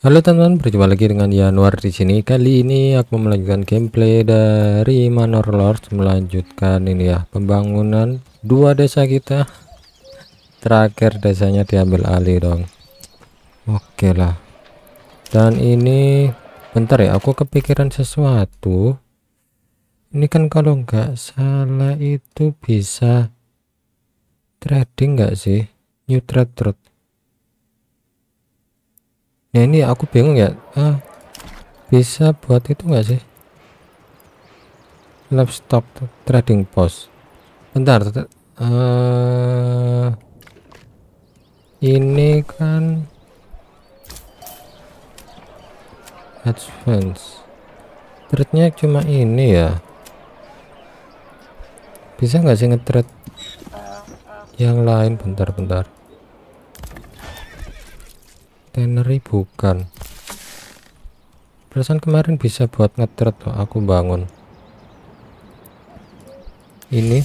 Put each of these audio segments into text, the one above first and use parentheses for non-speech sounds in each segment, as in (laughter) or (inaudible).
Halo teman-teman, berjumpa lagi dengan Januar di sini. Kali ini aku melanjutkan gameplay dari Manor Lords melanjutkan ini ya, pembangunan dua desa kita. Terakhir desanya diambil alih dong. Oke lah. Dan ini bentar ya, aku kepikiran sesuatu. Ini kan kalau nggak salah itu bisa trading nggak sih? New trade route Nah ini aku bingung ya. Ah, bisa buat itu nggak sih? stop trading post. Bentar. Uh, ini kan advance. Trade-nya cuma ini ya. Bisa nggak sih nge-trade yang lain bentar-bentar? tannery bukan perasaan kemarin bisa buat ngetret tuh aku bangun ini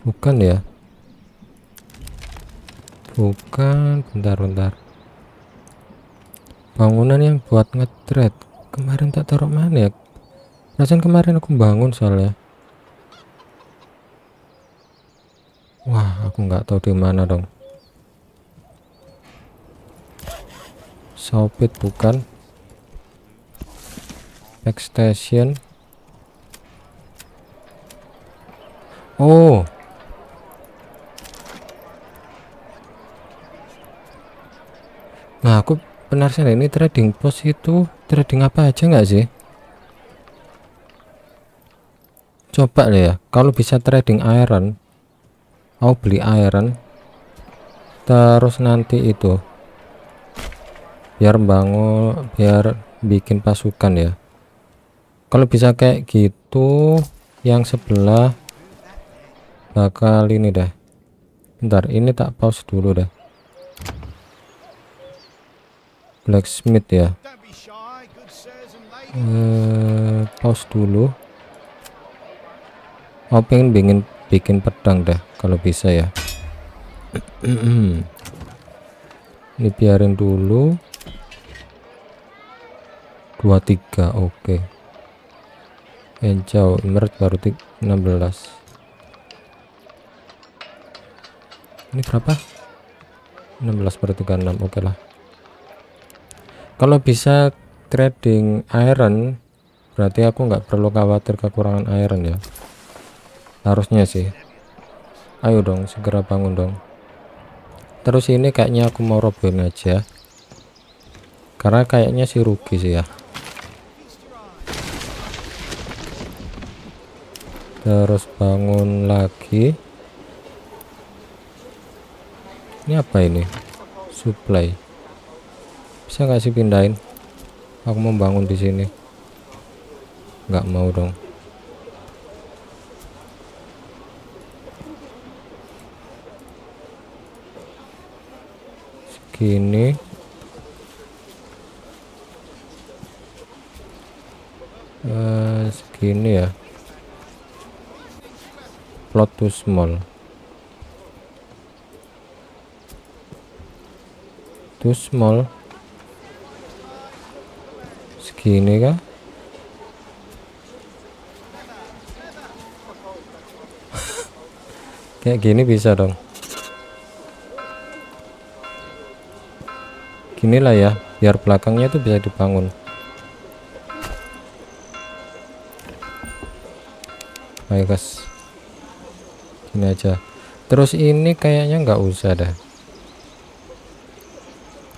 bukan ya bukan bentar-bentar bangunan yang buat ngetret kemarin tak taruh mana ya perasaan kemarin aku bangun soalnya wah aku nggak tahu di mana dong Sopit bukan. Backstation. Oh. Nah, aku penasaran ini trading pos itu trading apa aja nggak sih? Coba deh ya, kalau bisa trading iron, mau beli iron, terus nanti itu biar bangun biar bikin pasukan ya kalau bisa kayak gitu yang sebelah bakal ini dah ntar ini tak pause dulu dah blacksmith ya eh, pause dulu oh pengen bikin bikin pedang dah kalau bisa ya (clears throat) ini biarin dulu 23 oke okay. Enjau Emerald baru 16 ini berapa 16 per 36 oke lah kalau bisa trading iron berarti aku nggak perlu khawatir kekurangan iron ya harusnya sih ayo dong segera bangun dong terus ini kayaknya aku mau robin aja karena kayaknya sih rugi sih ya terus bangun lagi ini apa ini supply bisa nggak sih pindahin aku mau bangun di sini nggak mau dong segini uh, segini ya plot to small to small segini kah (laughs) kayak gini bisa dong ginilah ya biar belakangnya itu bisa dibangun baik guys ini aja terus ini kayaknya nggak usah dah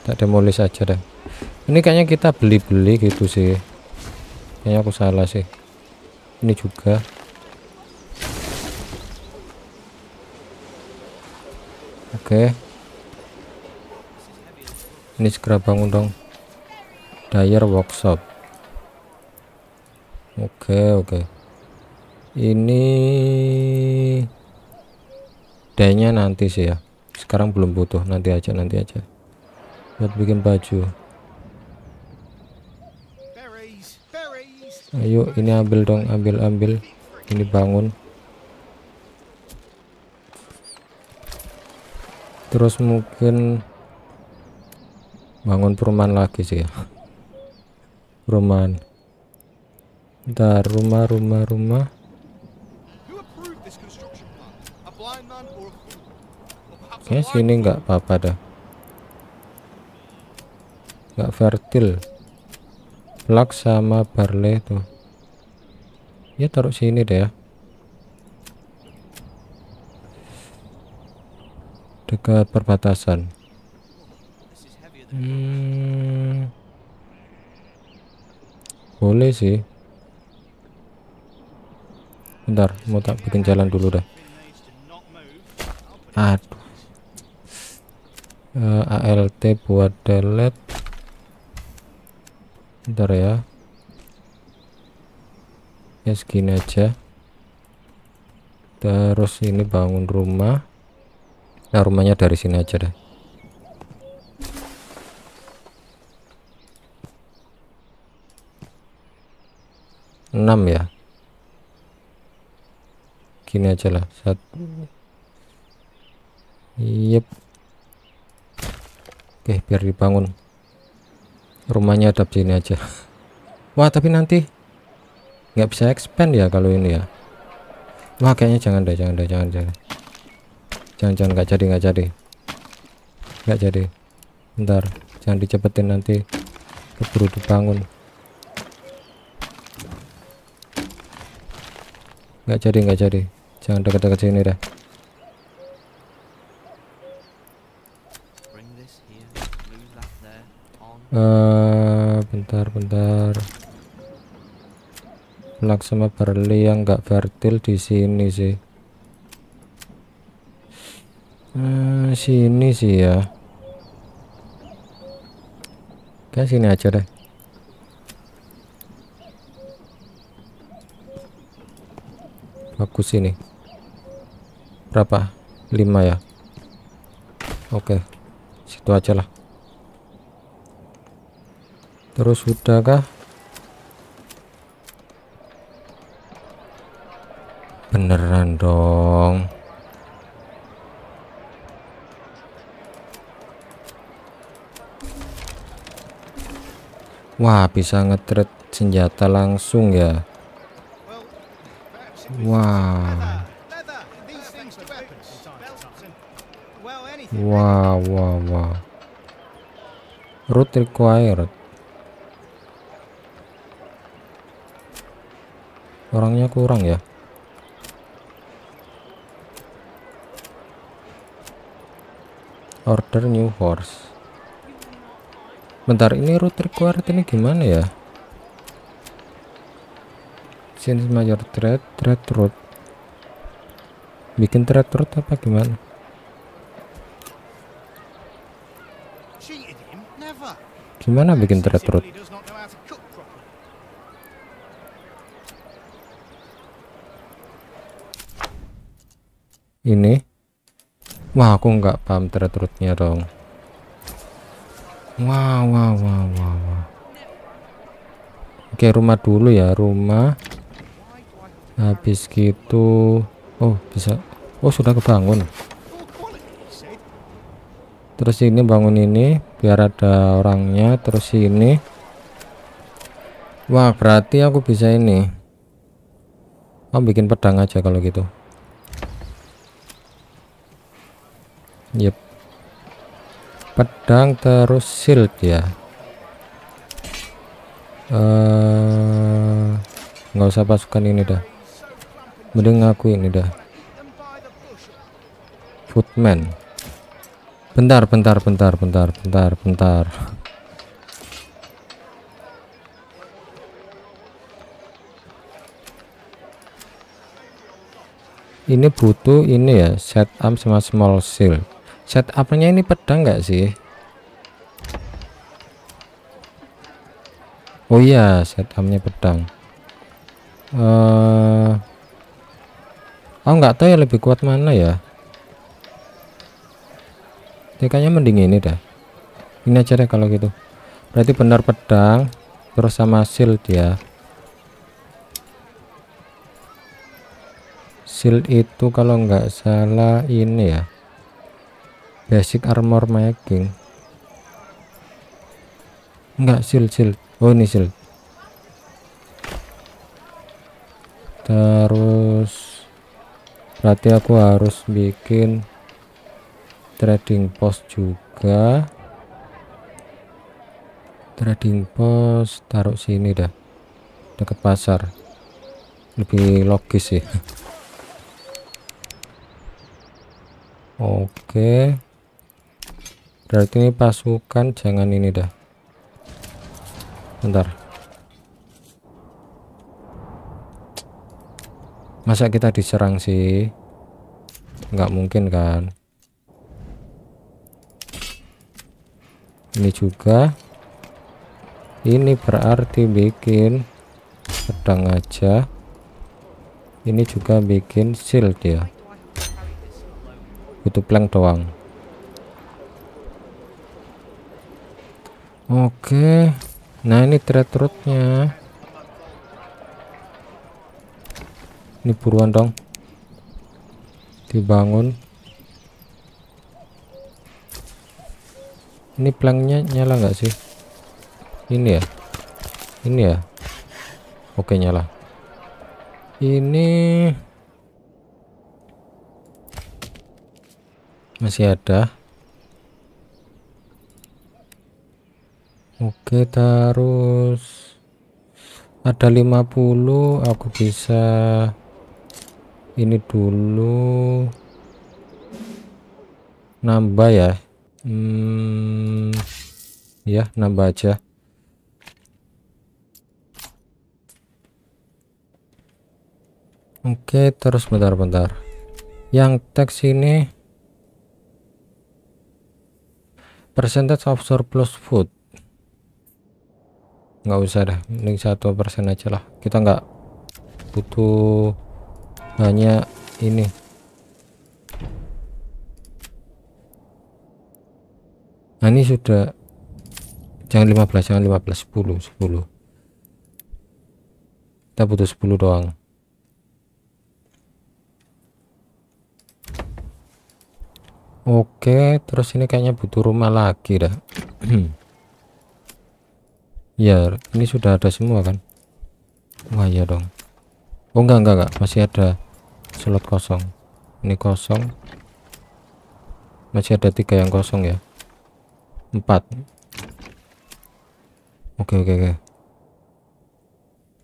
tak demolis aja dah ini kayaknya kita beli-beli gitu sih kayaknya aku salah sih ini juga oke okay. ini segera bangun dong Dyer workshop oke okay, oke okay. ini dayanya nanti sih ya sekarang belum butuh nanti aja nanti aja buat bikin baju ayo ini ambil dong ambil ambil ini bangun terus mungkin bangun perumahan lagi sih ya perumahan ntar rumah, rumah, rumah. ya sini nggak apa-apa dah nggak fertil plak sama barley tuh ya taruh sini deh ya dekat perbatasan hmm, boleh sih bentar mau tak bikin jalan dulu dah aduh uh, eh, alt buat delete ntar ya ya segini aja terus ini bangun rumah nah rumahnya dari sini aja deh enam ya gini aja lah satu yep Oke biar dibangun rumahnya ada sini aja wah tapi nanti nggak bisa expand ya kalau ini ya wah kayaknya jangan deh jangan deh jangan jangan jangan jangan nggak jadi nggak jadi nggak jadi ntar jangan dicepetin nanti keburu dibangun nggak jadi nggak jadi jangan deket-deket sini deh uh, bentar bentar Black sama barley yang enggak fertil di sini sih uh, sini sih ya Oke sini aja deh bagus ini berapa Lima ya oke okay situ aja lah terus sudah kah beneran dong wah bisa ngetret senjata langsung ya wah wow. wow wow wow route required orangnya kurang ya order new horse bentar ini route required ini gimana ya change major thread thread root bikin thread root apa gimana Gimana bikin root Ini. Wah, aku nggak paham threadrootnya dong. Wah, wah, wah, wah, wah. Oke, rumah dulu ya, rumah. Habis gitu. Oh, bisa. Oh, sudah kebangun terus ini bangun ini biar ada orangnya terus ini wah berarti aku bisa ini oh bikin pedang aja kalau gitu yep pedang terus shield ya uh, nggak usah pasukan ini dah mending aku ini dah footman Bentar, bentar, bentar, bentar, bentar, bentar. Ini butuh ini ya, setup sama small seal. Setupnya ini pedang nggak sih? Oh iya, set setupnya pedang. Eh, uh, aku nggak tahu ya lebih kuat mana ya ya kayaknya mending ini dah ini aja deh kalau gitu berarti benar pedang terus sama shield ya shield itu kalau nggak salah ini ya basic armor making enggak shield shield oh ini shield terus berarti aku harus bikin trading post juga trading post taruh sini dah dekat pasar lebih logis sih (laughs) oke berarti ini pasukan jangan ini dah bentar masa kita diserang sih nggak mungkin kan ini juga ini berarti bikin pedang aja ini juga bikin shield ya butuh plank doang oke nah ini thread rootnya ini buruan dong dibangun ini planknya nyala nggak sih ini ya ini ya oke nyala ini masih ada oke terus ada 50 aku bisa ini dulu nambah ya Hmm, ya nambah aja. Oke, terus bentar-bentar. Yang teks ini percentage of surplus food. Nggak usah dah, mending satu persen aja lah. Kita nggak butuh banyak ini nah ini sudah jangan 15 jangan 15 10 10 kita butuh 10 doang Oke, terus ini kayaknya butuh rumah lagi dah. (clears throat) ya, ini sudah ada semua kan? Wah, ya dong. Oh, enggak, enggak, enggak. Masih ada slot kosong. Ini kosong. Masih ada tiga yang kosong ya empat oke oke oke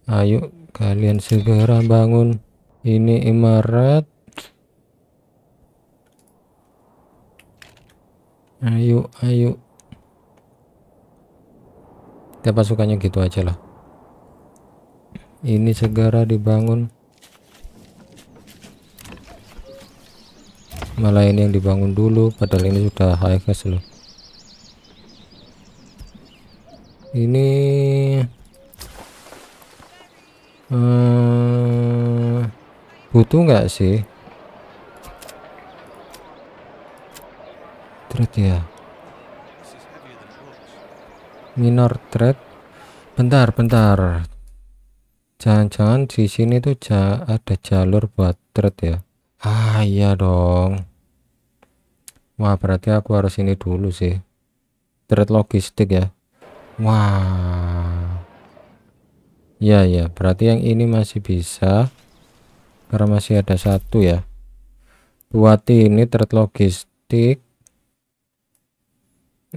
ayo kalian segera bangun ini imarat ayo ayo kita pasukannya gitu aja lah ini segera dibangun malah ini yang dibangun dulu padahal ini sudah high class loh ini hmm, butuh nggak sih thread ya minor thread bentar bentar jangan-jangan di sini tuh ja ada jalur buat thread ya ah iya dong wah berarti aku harus ini dulu sih thread logistik ya Wah. Ya ya, berarti yang ini masih bisa karena masih ada satu ya. Buat ini trade logistik.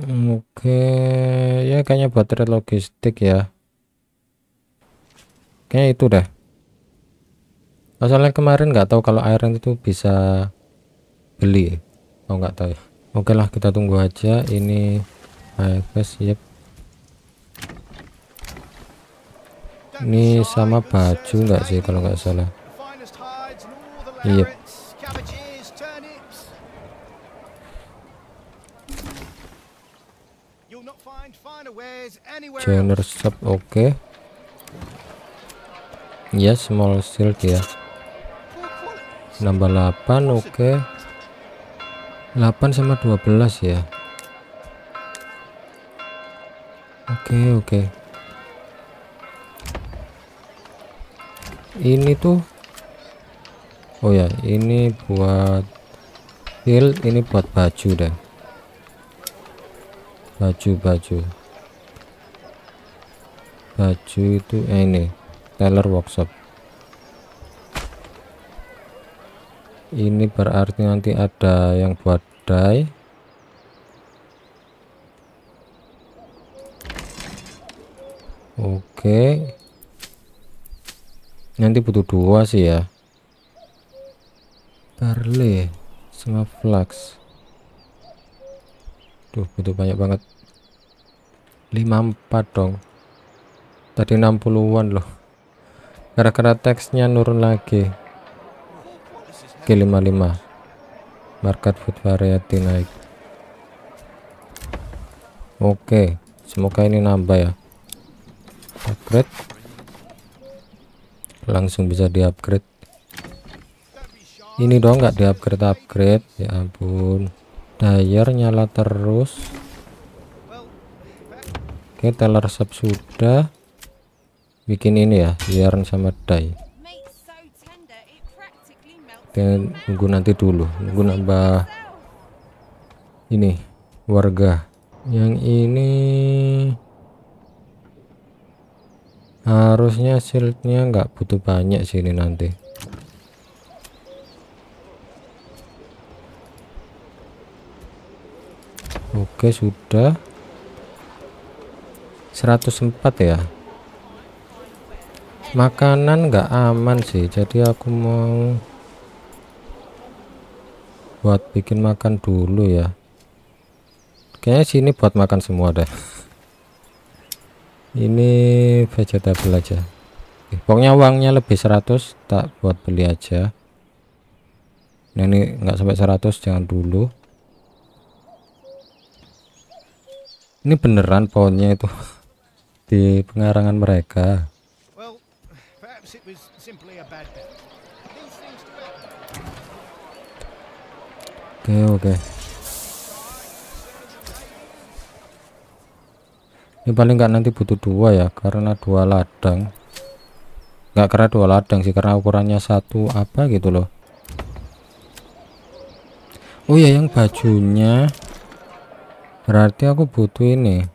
Oke, ya kayaknya buat trade logistik ya. Kayaknya itu deh. Masalahnya kemarin nggak tahu kalau iron itu bisa beli. Oh nggak tahu ya. Oke lah kita tunggu aja ini. Ayo guys, yep. ini sama baju enggak sih kalau nggak salah iya yep. Joiner shop oke okay. ya yes, small shield ya nambah 8 oke okay. 8 sama 12 ya oke okay, oke okay. ini tuh oh ya ini buat heal. ini buat baju deh baju baju baju itu eh, ini teller workshop ini berarti nanti ada yang buat dye oke nanti butuh dua sih ya Barley sama flux Duh butuh banyak banget 54 dong tadi 60-an loh gara-gara teksnya nurun lagi oke 55 market food variety naik oke semoga ini nambah ya upgrade langsung bisa diupgrade ini doang nggak diupgrade upgrade ya ampun dyer nyala terus oke teller sub sudah bikin ini ya yarn sama day. dan nunggu nanti dulu nunggu nambah ini warga yang ini harusnya shieldnya nggak butuh banyak sih ini nanti Oke sudah 104 ya makanan nggak aman sih jadi aku mau buat bikin makan dulu ya kayaknya sini buat makan semua deh (laughs) ini vegetable aja pokoknya uangnya lebih 100 tak buat beli aja nah, ini enggak sampai 100 jangan dulu ini beneran pohonnya itu (laughs) di pengarangan mereka oke oke ini ya, paling nggak nanti butuh dua ya karena dua ladang nggak karena dua ladang sih karena ukurannya satu apa gitu loh Oh ya yang bajunya berarti aku butuh ini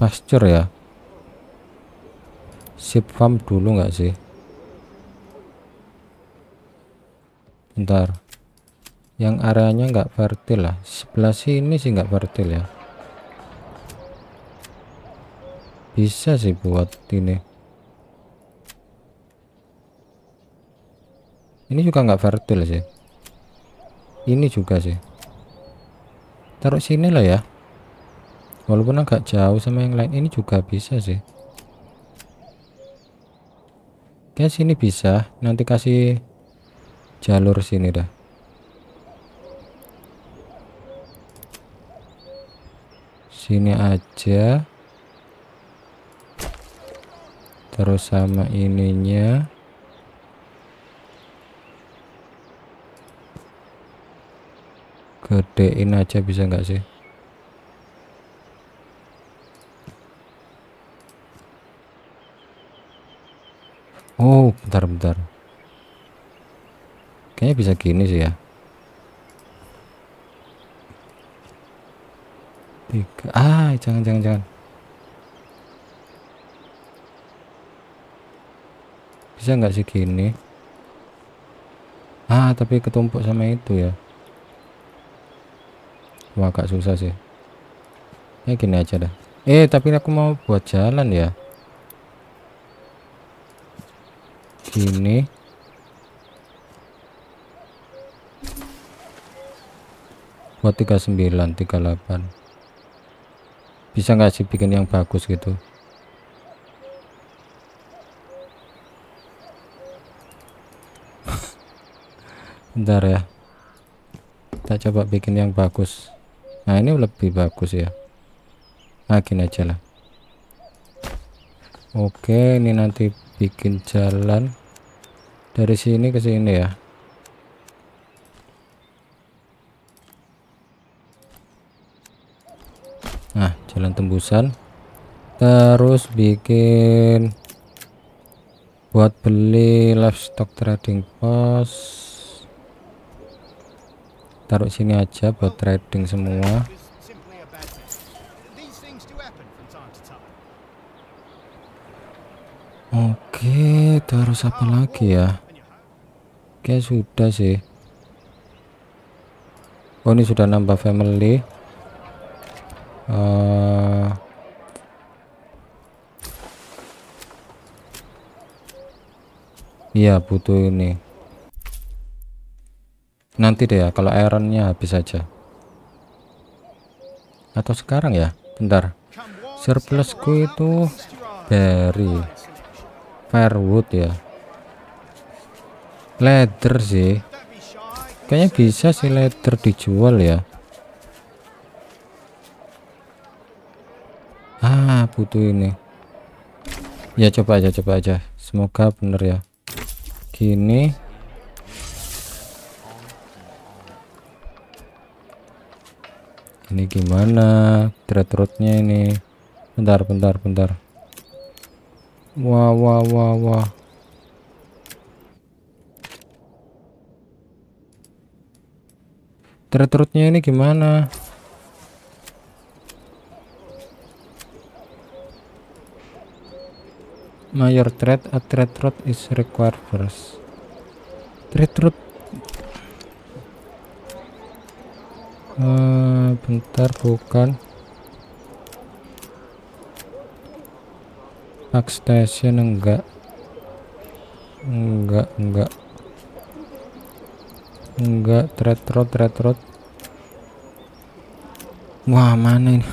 pasture ya sip farm dulu nggak sih bentar yang areanya nggak fertil lah sebelah sini sih nggak fertil ya bisa sih buat ini ini juga nggak fertile sih ini juga sih taruh sini lah ya walaupun agak jauh sama yang lain ini juga bisa sih oke sini bisa nanti kasih jalur sini dah sini aja terus sama ininya gedein aja bisa nggak sih oh bentar-bentar kayaknya bisa gini sih ya tiga ah jangan jangan jangan bisa nggak sih gini ah tapi ketumpuk sama itu ya wah agak susah sih ya gini aja dah eh tapi aku mau buat jalan ya gini buat 39 38 bisa nggak sih bikin yang bagus gitu bentar ya kita coba bikin yang bagus nah ini lebih bagus ya nah gini aja lah oke ini nanti bikin jalan dari sini ke sini ya nah jalan tembusan terus bikin buat beli livestock trading post taruh sini aja buat trading semua Oke, terus apa lagi ya? Oke, sudah sih. Oh, ini sudah nambah family. Uh, iya, butuh ini nanti deh ya kalau ironnya habis aja atau sekarang ya bentar surplusku itu dari firewood ya leather sih kayaknya bisa sih leather dijual ya ah butuh ini ya coba aja coba aja semoga bener ya gini ini gimana thread rootnya ini bentar bentar bentar wah wah wah wah thread rootnya ini gimana Mayor thread a thread root is required first thread root Eh, bentar bukan Park Station enggak enggak enggak enggak thread road thread road wah mana ini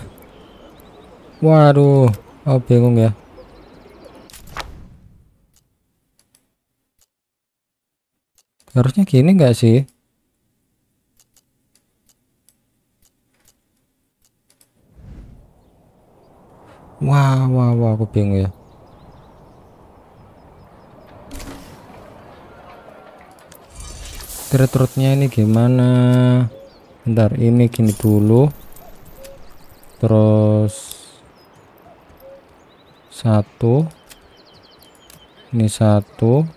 waduh oh bingung ya harusnya gini enggak sih wah wah wah aku bingung ya Terutnya ini gimana bentar ini gini dulu terus satu ini satu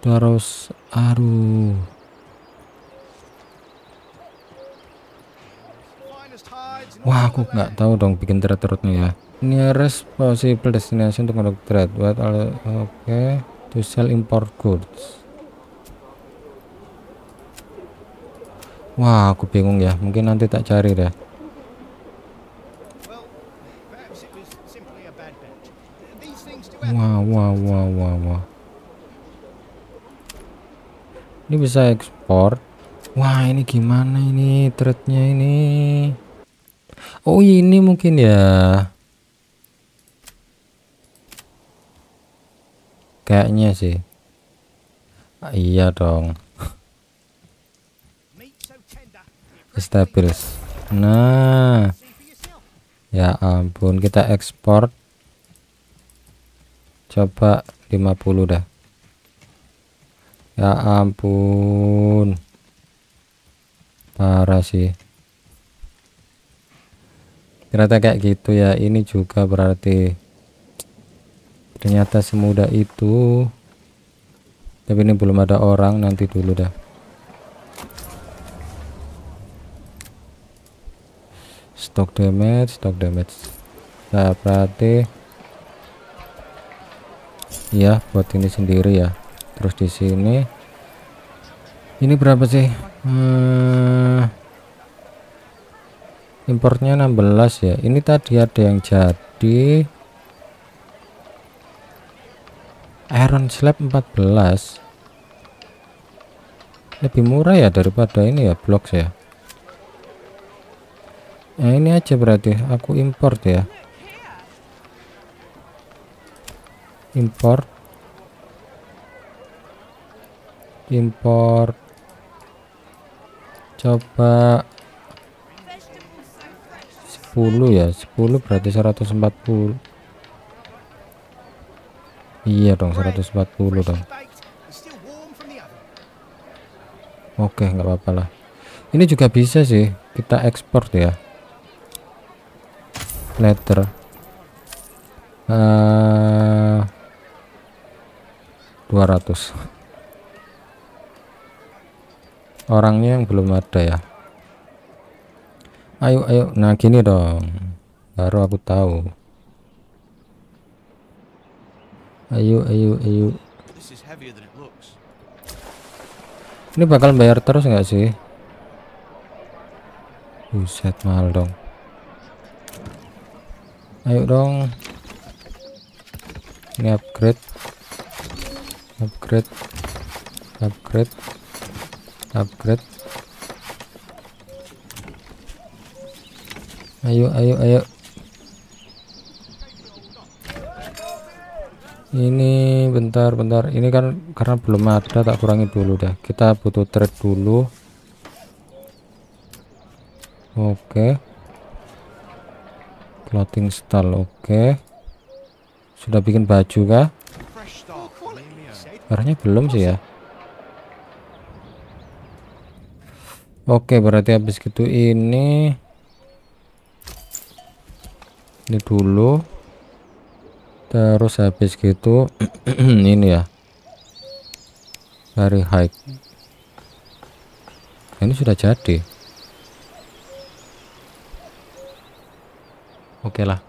terus aduh Wah, aku nggak tahu dong bikin thread-threadnya ya. Ini Nearest possible destination untuk conduct thread. What oke okay. to sell import goods. Wah, aku bingung ya. Mungkin nanti tak cari deh. Wah, wah, wah, wah, wah. Ini bisa ekspor. Wah, ini gimana ini threadnya ini? Oh ini mungkin ya. Kayaknya sih. Ah, iya dong. (laughs) stabilis. Nah. Ya ampun, kita ekspor. Coba 50 dah. Ya ampun. Parah sih ternyata kayak gitu ya ini juga berarti ternyata semudah itu tapi ini belum ada orang nanti dulu dah stock damage stock damage nah berarti ya buat ini sendiri ya terus di sini ini berapa sih hmm, importnya 16 ya ini tadi ada yang jadi iron slab 14 lebih murah ya daripada ini ya blok ya nah ini aja berarti aku import ya import import coba 10 ya 10 berarti 140 iya dong 140 dong oke nggak apa-apa lah ini juga bisa sih kita ekspor ya letter uh, eh, 200 orangnya yang belum ada ya ayo ayo nah gini dong baru aku tahu ayo ayo ayo ini bakal bayar terus nggak sih buset mahal dong ayo dong ini upgrade upgrade upgrade upgrade Ayo, ayo, ayo. Ini bentar, bentar. Ini kan karena belum ada tak kurangi dulu dah. Kita butuh trade dulu. Oke. Okay. Clothing style oke. Okay. Sudah bikin baju kah? Barangnya belum sih ya. Oke, okay, berarti habis gitu ini ini dulu terus habis gitu (clears throat) ini ya dari high ini sudah jadi oke okay lah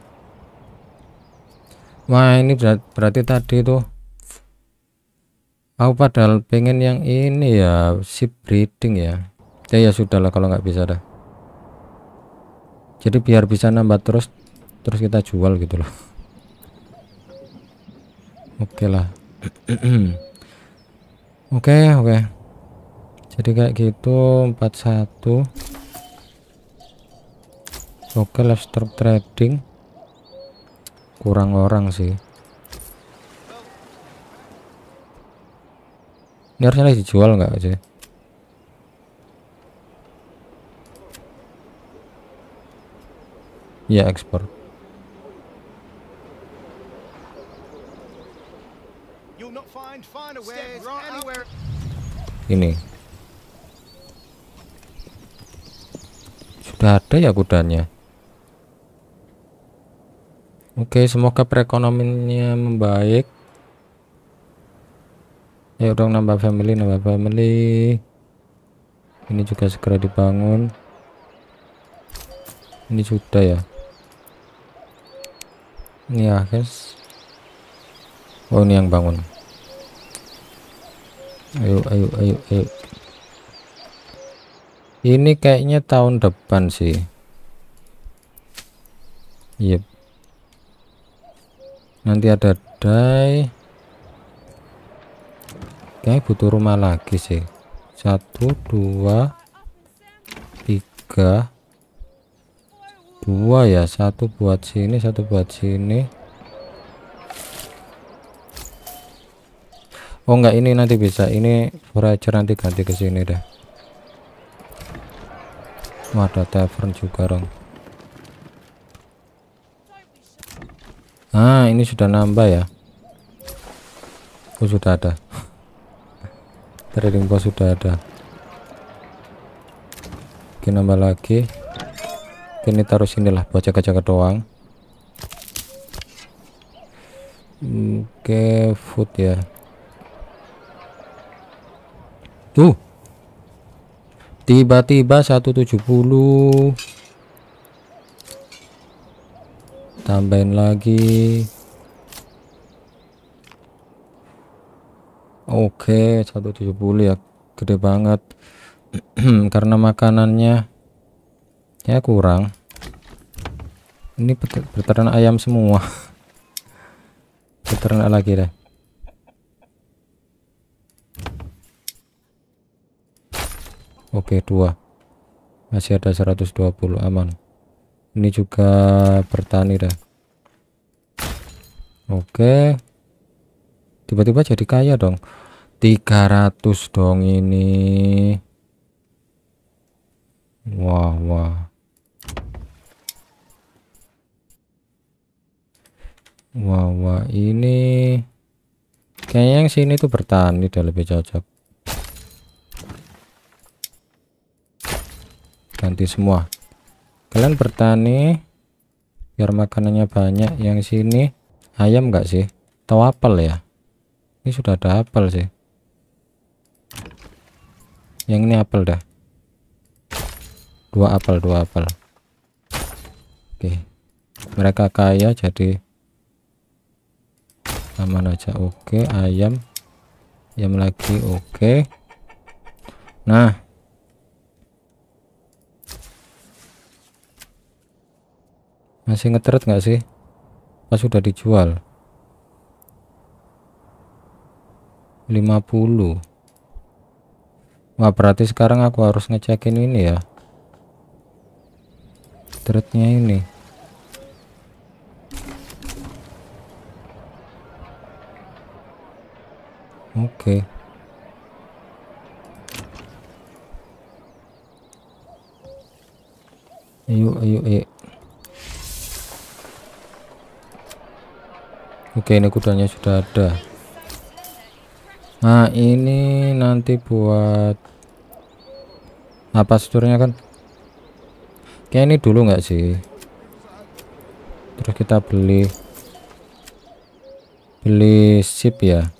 wah ini berarti, tadi tuh aku padahal pengen yang ini ya si breeding ya ya ya sudahlah kalau nggak bisa dah jadi biar bisa nambah terus terus kita jual gitu loh oke lah (clears throat) oke okay, oke okay. jadi kayak gitu 41 oke livestrap trading kurang orang sih ini harusnya lagi dijual nggak aja ya ekspor ini sudah ada ya kudanya Oke semoga perekonomiannya membaik ya dong nambah family nambah family ini juga segera dibangun ini sudah ya ini ya guys oh ini yang bangun ayo ayo ayo ayo ini kayaknya tahun depan sih yep nanti ada dai kayak butuh rumah lagi sih satu dua tiga dua ya satu buat sini satu buat sini Oh enggak ini nanti bisa ini Voyager nanti ganti ke sini deh. ada tavern juga dong. Ah ini sudah nambah ya. Oh sudah ada. (laughs) Trading post sudah ada. Oke nambah lagi. Oke, ini taruh sinilah buat jaga-jaga doang. Oke food ya. Tuh. Tiba-tiba 170. Tambahin lagi. Oke, 170 ya. Gede banget. (clears throat) Karena makanannya ya kurang. Ini beternak ayam semua. (laughs) beternak lagi deh. Oke, dua. Masih ada 120 aman. Ini juga bertani dah. Oke. Tiba-tiba jadi kaya dong. 300 dong ini. Wah, wah. Wah, wah ini kayaknya yang sini tuh bertani udah lebih cocok. ganti semua kalian bertani biar makanannya banyak yang sini ayam enggak sih atau apel ya ini sudah ada apel sih yang ini apel dah dua apel dua apel oke mereka kaya jadi aman aja oke ayam ayam lagi oke nah Masih ngetret nggak sih? Pas sudah dijual. 50. Wah, berarti sekarang aku harus ngecekin ini ya. Threadnya ini. Oke. Okay. Ayo, ayo, ayo. Oke ini kudanya sudah ada Nah ini nanti buat apa seturnya kan kayak ini dulu nggak sih terus kita beli beli sip ya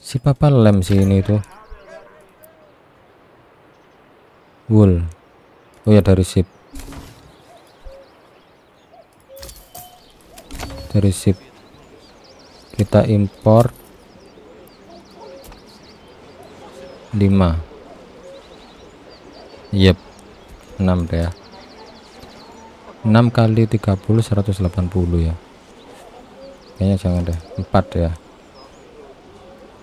sip apa lem sih ini tuh wool oh ya dari sip dari sip kita import 5 yep 6 ya 6 kali 30 180 ya kayaknya jangan deh 4 ya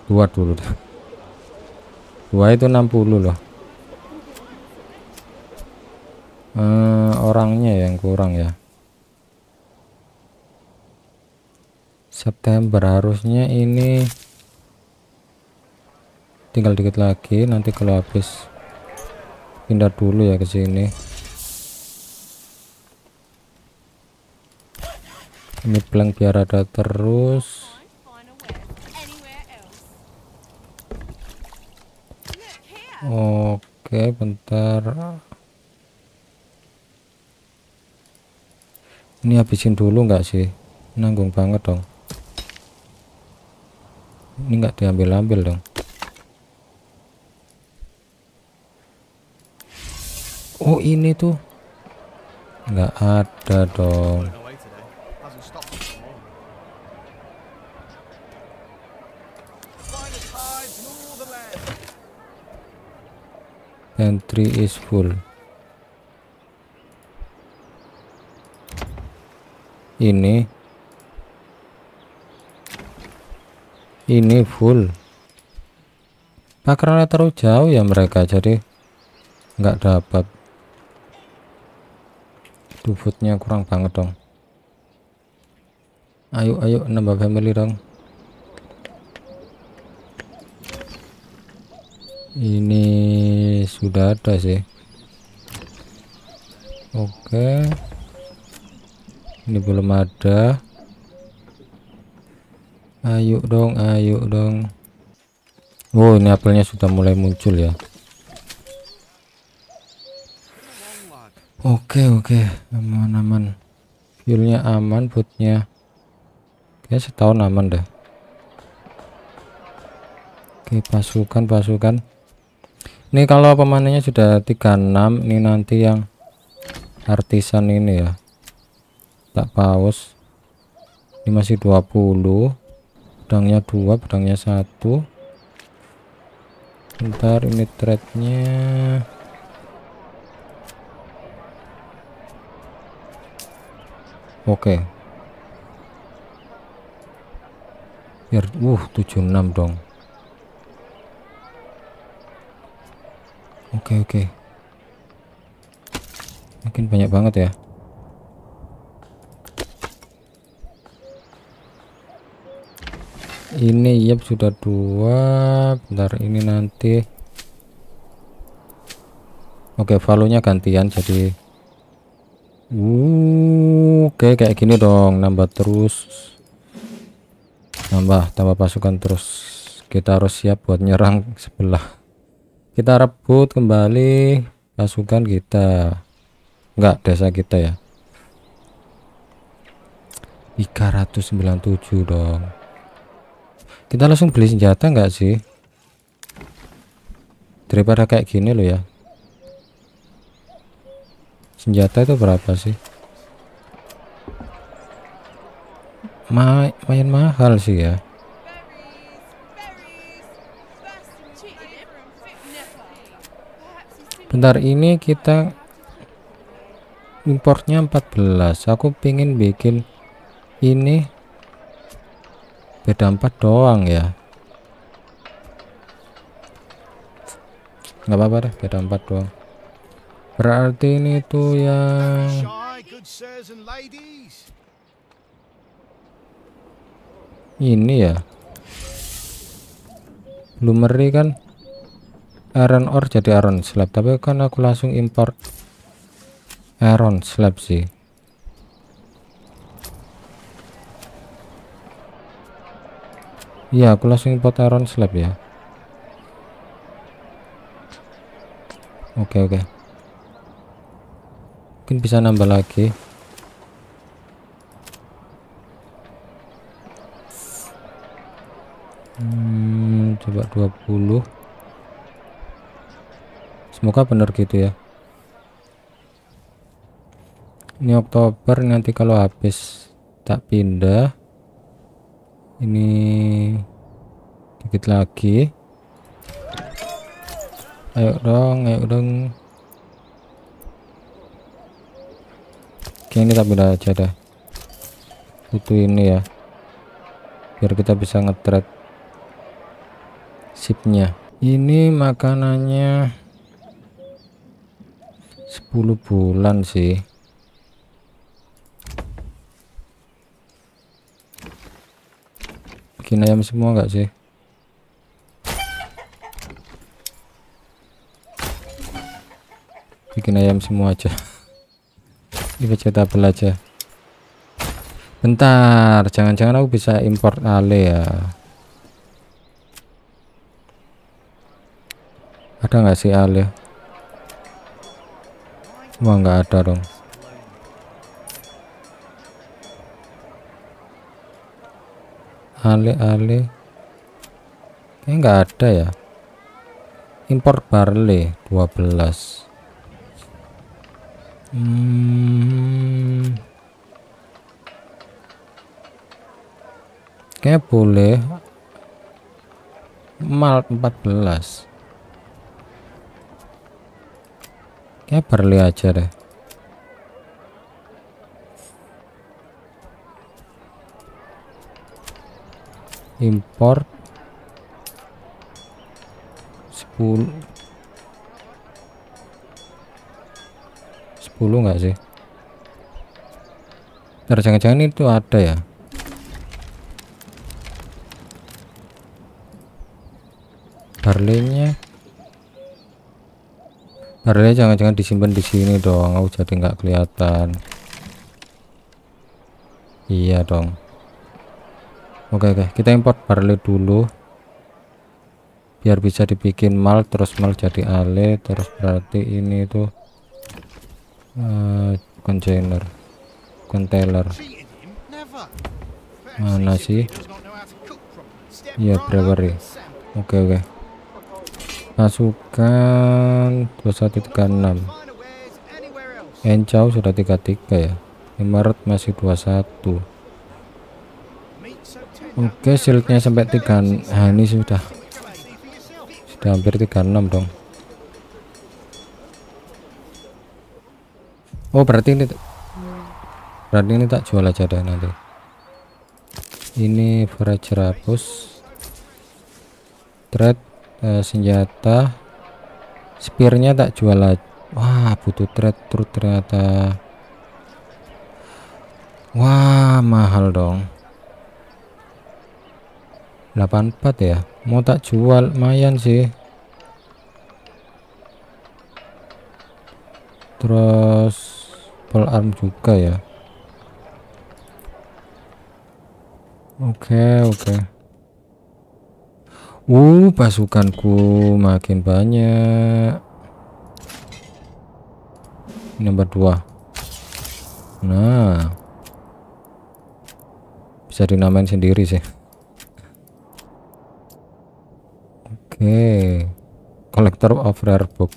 2 dulu deh. 2 itu 60 loh hmm, orangnya ya yang kurang ya September harusnya ini tinggal dikit lagi nanti kalau habis pindah dulu ya ke sini ini blank biar ada terus oke bentar ini habisin dulu enggak sih nanggung banget dong ini nggak diambil-ambil dong oh ini tuh nggak ada dong entry is full ini ini full nah karena terlalu jauh ya mereka jadi nggak dapat dufutnya kurang banget dong ayo ayo nambah family dong ini sudah ada sih oke ini belum ada ayo dong ayo dong Wow, oh, ini apelnya sudah mulai muncul ya Oke oke okay. aman aman fuelnya aman bootnya Oke okay, setahun aman dah Oke pasukan pasukan ini kalau pemanennya sudah 36 ini nanti yang artisan ini ya tak paus ini masih 20 pedangnya dua pedangnya satu ntar ini threadnya oke okay. biar uh 76 dong oke okay, oke okay. makin banyak banget ya ini yep sudah dua bentar ini nanti oke valunya gantian jadi uh, oke kayak gini dong nambah terus nambah tambah pasukan terus kita harus siap buat nyerang sebelah kita rebut kembali pasukan kita enggak desa kita ya 397 dong kita langsung beli senjata nggak sih daripada kayak gini loh ya senjata itu berapa sih Ma main mahal sih ya bentar ini kita importnya 14 aku pingin bikin ini beda empat doang ya nggak apa-apa deh beda empat doang berarti ini tuh yang ini ya meri kan Aaron Or jadi Aaron slab tapi kan aku langsung import Aaron slab sih Iya, aku langsung import iron slab ya. Oke, oke. Mungkin bisa nambah lagi. Hmm, coba 20. Semoga benar gitu ya. Ini Oktober nanti kalau habis tak pindah ini dikit lagi ayo dong ayo dong oke ini tapi udah aja dah butuh ini ya biar kita bisa ngetret sipnya ini makanannya 10 bulan sih bikin ayam semua enggak sih bikin ayam semua aja (laughs) ini baca tabel aja bentar jangan-jangan aku bisa import ale ya ada enggak sih ale wah enggak ada dong ale-ale kayaknya nggak ada ya impor barley 12 hmm. kayaknya boleh malt 14 kayak barley aja deh import 10 10 enggak sih Ntar jangan-jangan itu ada ya Harley-nya Harley harley jangan jangan disimpan di sini dong aku jadi nggak kelihatan Iya dong oke oke kita import barley dulu biar bisa dibikin mal terus mal jadi ale terus berarti ini itu uh, container container mana sih Ya brewery oke okay, oke okay. masukkan 2136 encau sudah 33 ya Emirat masih 21 Oke okay, shieldnya sampai 3 nah, ini sudah sudah hampir 36 dong Oh berarti ini berarti ini tak jual aja deh nanti ini Vrajrapus. thread eh, senjata spearnya tak jual aja wah butuh thread terus ternyata wah mahal dong 84 ya mau tak jual lumayan sih terus pull arm juga ya oke okay, oke okay. uh pasukanku makin banyak nomor 2 nah bisa dinamain sendiri sih okay. collector of rare book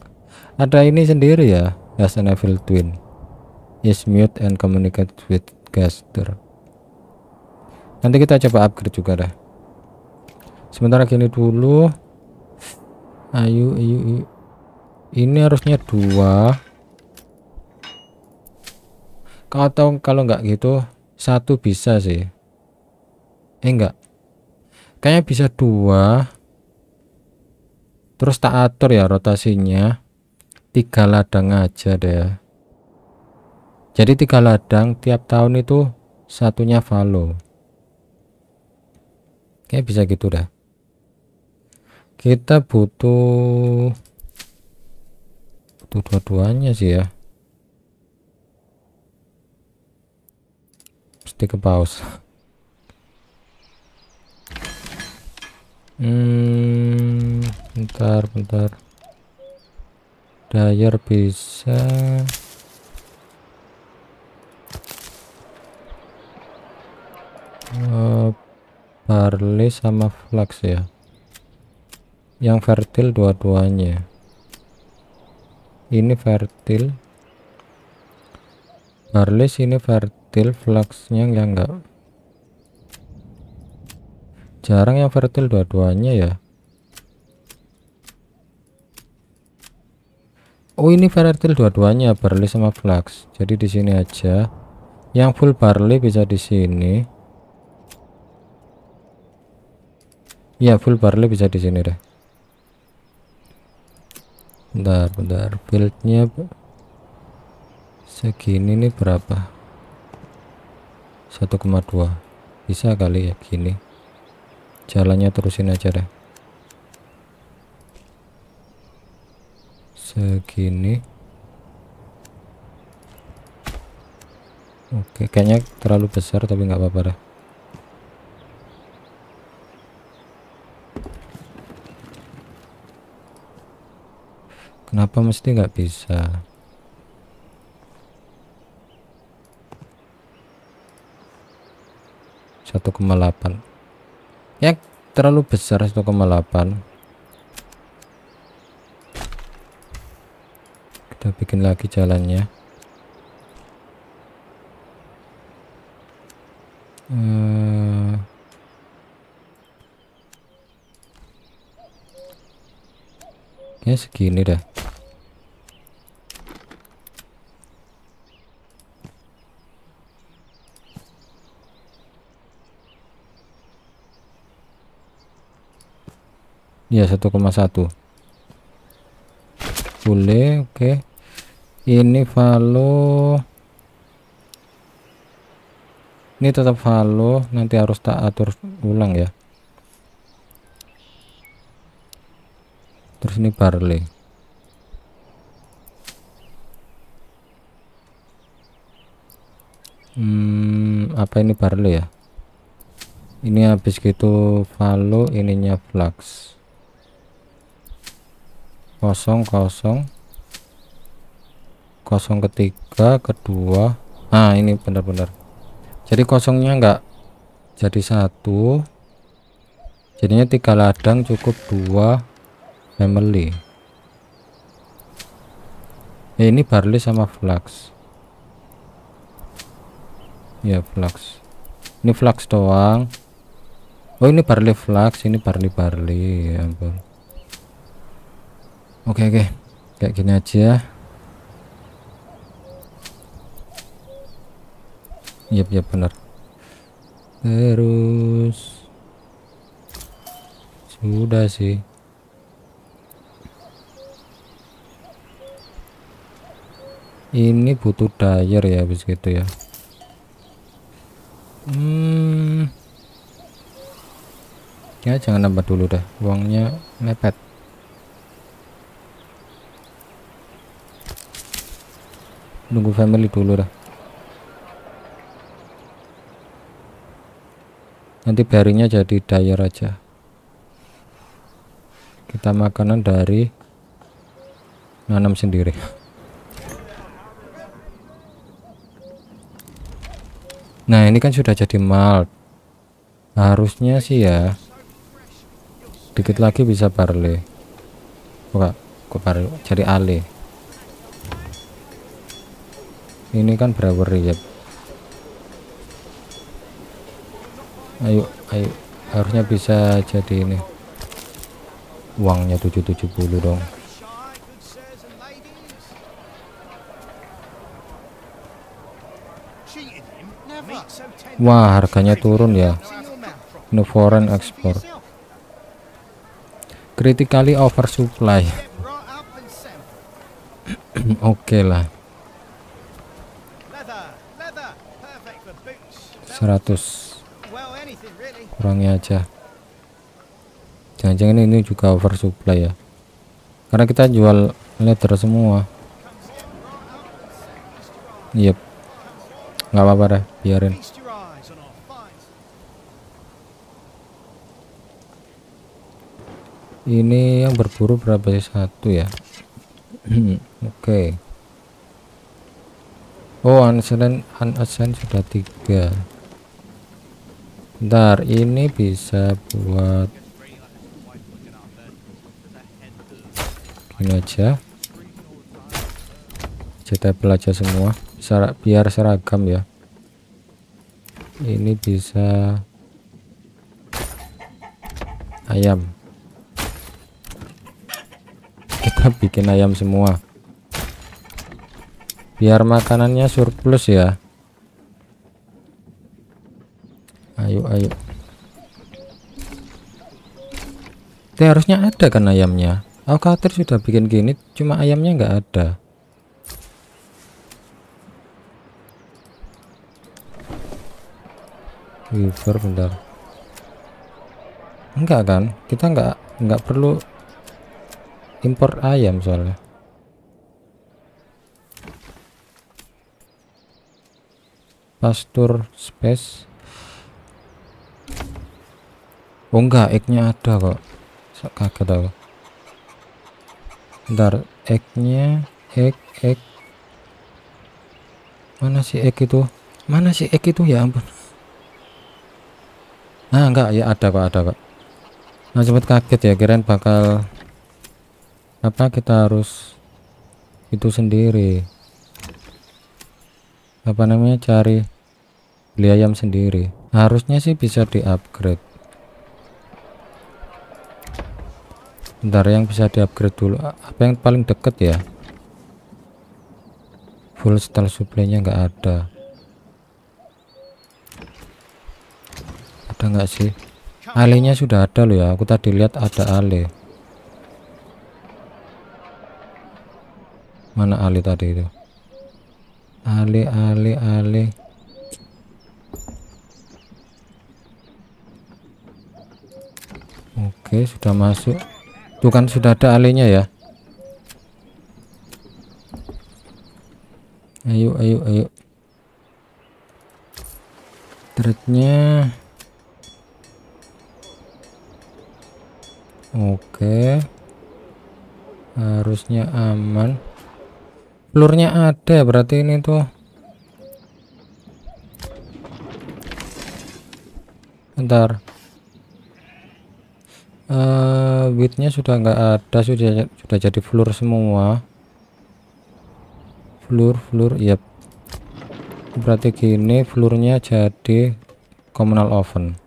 ada ini sendiri ya as an evil twin is mute and communicate with caster nanti kita coba upgrade juga dah sementara gini dulu ayo ayo, ayo. ini harusnya dua tahu kalau nggak gitu satu bisa sih eh enggak kayaknya bisa dua terus tak atur ya rotasinya tiga ladang aja deh ya. jadi tiga ladang tiap tahun itu satunya valo kayak bisa gitu dah kita butuh butuh dua-duanya sih ya mesti ke pause Hmm, bentar, bentar. Dayer bisa. Uh, barley sama flax ya. Yang fertil dua-duanya. Ini fertil. Barley sini fertil, flaxnya enggak enggak jarang yang fertil dua-duanya ya Oh ini fertil dua-duanya barley sama flax jadi di sini aja yang full barley bisa di sini ya full barley bisa di sini deh bentar bentar buildnya segini nih berapa 1,2 bisa kali ya gini jalannya terusin aja deh segini oke kayaknya terlalu besar tapi nggak apa-apa deh kenapa mesti nggak bisa satu koma delapan ya terlalu besar 1,8 kita bikin lagi jalannya hmm. ya segini dah ya 1,1 boleh oke okay. ini valo ini tetap valo nanti harus tak atur ulang ya terus ini barley hmm apa ini barley ya ini habis gitu valo ininya flux kosong kosong kosong ketiga kedua ah ini benar-benar jadi kosongnya enggak jadi satu jadinya tiga ladang cukup dua family ya, ini barley sama flux ya flux ini flux doang oh ini barley flux ini barley barley ya ampun oke oke kayak gini aja Iya, yep, benar. Terus sudah sih. Ini butuh dyer ya habis gitu ya. Hmm. Ya jangan nambah dulu dah. Uangnya mepet. nunggu family dulu lah. nanti barinya jadi daya aja kita makanan dari nanam sendiri nah ini kan sudah jadi malt harusnya sih ya dikit lagi bisa barley kok kok barley jadi ale ini kan berapa ya ayo ayo harusnya bisa jadi ini uangnya 770 dong wah harganya turun ya ini foreign export critically oversupply (coughs) oke okay lah 100 kurangnya aja jangan-jangan ini juga oversupply ya karena kita jual leather semua yep nggak apa-apa deh biarin ini yang berburu berapa sih satu ya (clears throat) oke okay. oh unassigned unassigned sudah tiga Ntar ini bisa buat ini aja. kita belajar semua. biar seragam ya. Ini bisa ayam. Kita bikin ayam semua. Biar makanannya surplus ya. ayo ayo Tapi harusnya ada kan ayamnya aku khawatir sudah bikin gini cuma ayamnya nggak ada Weaver bentar enggak kan kita enggak enggak perlu impor ayam soalnya pastur space oh enggak egg ada kok Sok kaget aku ntar eknya ek ek mana sih ek itu mana sih ek itu ya ampun nah enggak ya ada kok ada kok nah cepet kaget ya keren bakal apa kita harus itu sendiri apa namanya cari beli ayam sendiri harusnya sih bisa di upgrade bentar yang bisa diupgrade dulu apa yang paling deket ya full steel supply-nya nggak ada ada enggak sih alinya sudah ada loh ya aku tadi lihat ada alih mana alih tadi itu alih alih alih oke sudah masuk Tuh kan sudah ada alenya ya. Ayo, ayo, ayo. Threadnya Oke. Harusnya aman. Pelurnya ada berarti ini tuh. Bentar uh, widthnya sudah nggak ada sudah sudah jadi blur semua blur blur yep berarti gini blurnya jadi communal oven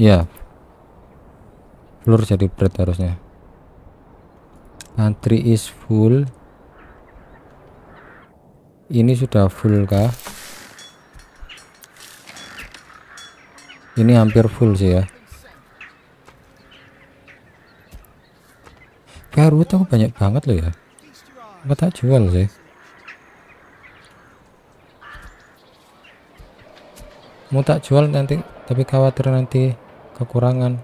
ya yeah. blur jadi bread harusnya antri is full ini sudah full kah ini hampir full sih ya baru tuh banyak banget loh ya apa tak jual sih mau tak jual nanti tapi khawatir nanti kekurangan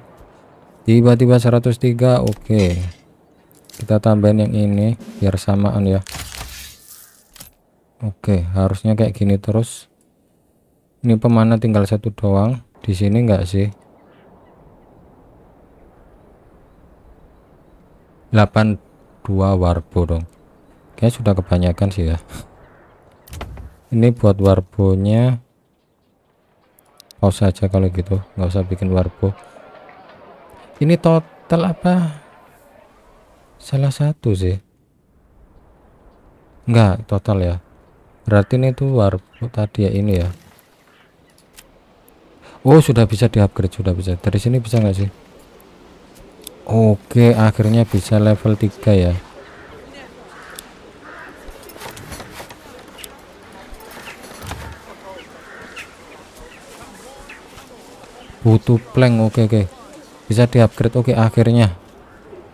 tiba-tiba 103 oke okay. kita tambahin yang ini biar samaan ya oke okay, harusnya kayak gini terus ini pemana tinggal satu doang di sini enggak sih? 82 warbo dong. Kayaknya sudah kebanyakan sih ya. Ini buat warbonya pause saja kalau gitu, nggak usah bikin warbo. Ini total apa? Salah satu sih. Enggak, total ya. Berarti ini tuh warbo tadi ya ini ya oh sudah bisa diupgrade sudah bisa dari sini bisa nggak sih Oke akhirnya bisa level 3 ya butuh plank oke oke bisa diupgrade oke akhirnya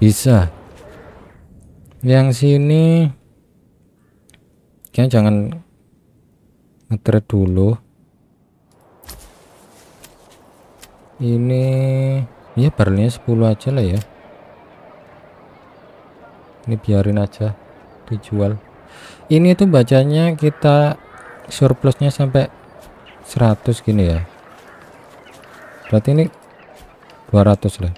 bisa yang sini kayaknya jangan ngetrade dulu ini ya barnya 10 aja lah ya ini biarin aja dijual ini tuh bacanya kita surplusnya sampai 100 gini ya berarti ini 200 lah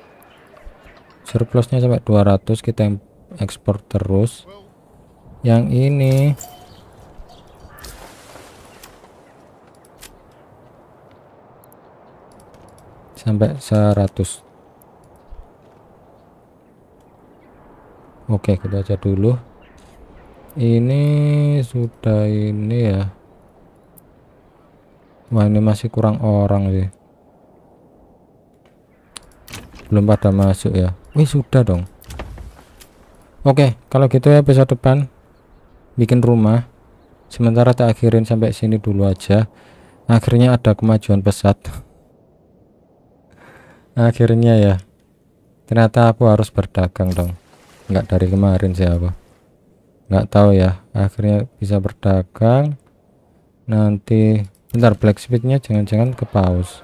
surplusnya sampai 200 kita ekspor terus yang ini sampai 100 oke kita aja dulu ini sudah ini ya wah ini masih kurang orang sih belum pada masuk ya wih sudah dong oke kalau gitu ya besok depan bikin rumah sementara tak akhirin sampai sini dulu aja akhirnya ada kemajuan pesat akhirnya ya ternyata aku harus berdagang dong Enggak dari kemarin sih aku nggak tahu ya akhirnya bisa berdagang nanti bentar black speednya jangan-jangan ke paus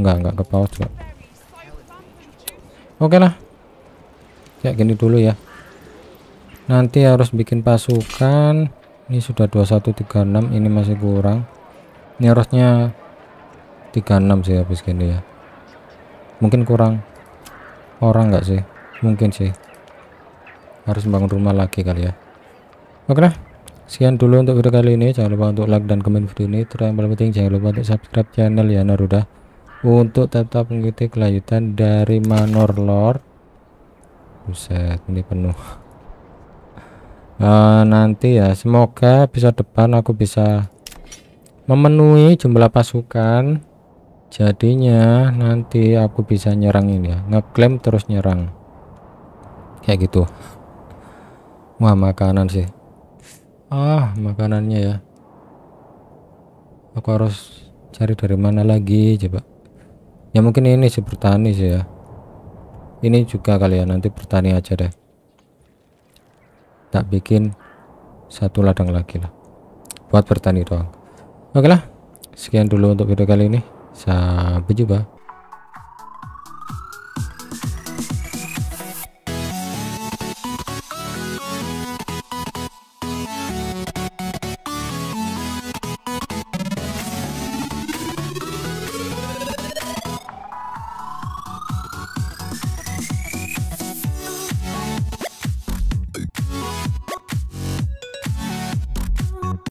enggak enggak ke paus kok oke lah kayak gini dulu ya nanti harus bikin pasukan ini sudah 2136 ini masih kurang ini harusnya 36 sih habis gini ya mungkin kurang orang nggak sih mungkin sih harus bangun rumah lagi kali ya oke lah sekian dulu untuk video kali ini jangan lupa untuk like dan komen video ini terus yang paling penting jangan lupa untuk subscribe channel ya Naruda untuk tetap mengikuti kelanjutan dari Manor Lord buset ini penuh uh, nanti ya semoga bisa depan aku bisa memenuhi jumlah pasukan jadinya nanti aku bisa nyerang ini ya ngeklaim terus nyerang kayak gitu wah makanan sih ah makanannya ya aku harus cari dari mana lagi coba ya mungkin ini sih bertani sih ya ini juga kali ya nanti bertani aja deh tak bikin satu ladang lagi lah buat bertani doang oke lah sekian dulu untuk video kali ini Sampai jumpa.